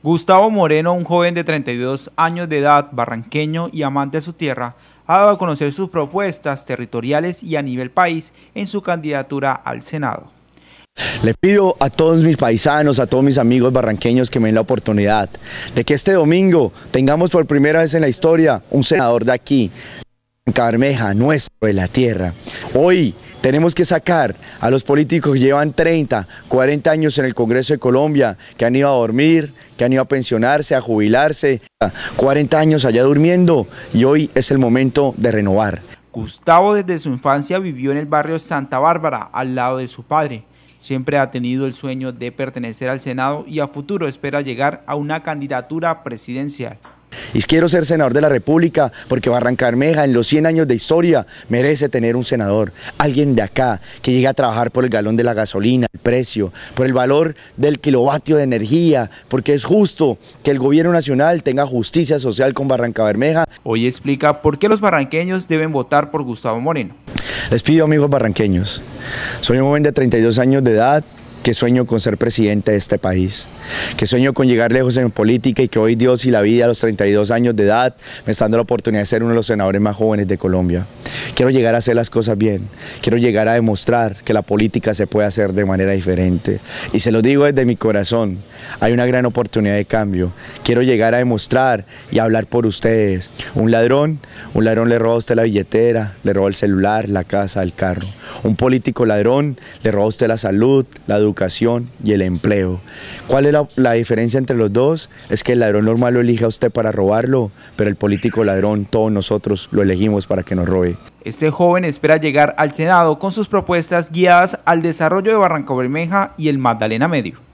Gustavo Moreno, un joven de 32 años de edad, barranqueño y amante de su tierra, ha dado a conocer sus propuestas territoriales y a nivel país en su candidatura al Senado. Le pido a todos mis paisanos, a todos mis amigos barranqueños que me den la oportunidad de que este domingo tengamos por primera vez en la historia un senador de aquí, Carmeja, nuestro de la tierra. Hoy tenemos que sacar a los políticos que llevan 30, 40 años en el Congreso de Colombia, que han ido a dormir, que han ido a pensionarse, a jubilarse, 40 años allá durmiendo y hoy es el momento de renovar. Gustavo desde su infancia vivió en el barrio Santa Bárbara, al lado de su padre. Siempre ha tenido el sueño de pertenecer al Senado y a futuro espera llegar a una candidatura presidencial y quiero ser senador de la República porque Bermeja en los 100 años de historia merece tener un senador, alguien de acá que llegue a trabajar por el galón de la gasolina, el precio, por el valor del kilovatio de energía, porque es justo que el gobierno nacional tenga justicia social con Barranca Bermeja. Hoy explica por qué los barranqueños deben votar por Gustavo Moreno. Les pido amigos barranqueños, soy un joven de 32 años de edad, que sueño con ser presidente de este país, que sueño con llegar lejos en política y que hoy Dios y la vida a los 32 años de edad me están dando la oportunidad de ser uno de los senadores más jóvenes de Colombia. Quiero llegar a hacer las cosas bien, quiero llegar a demostrar que la política se puede hacer de manera diferente. Y se lo digo desde mi corazón, hay una gran oportunidad de cambio. Quiero llegar a demostrar y hablar por ustedes. Un ladrón, un ladrón le roba a usted la billetera, le roba el celular, la casa, el carro. Un político ladrón le roba a usted la salud, la educación y el empleo. ¿Cuál es la, diferencia entre los dos? Es que el ladrón normal lo elige a usted para robarlo, pero el político ladrón, todos nosotros lo elegimos para que nos robe. Este joven espera llegar al Senado con sus propuestas guiadas al desarrollo de Barranco Bermeja y el Magdalena Medio.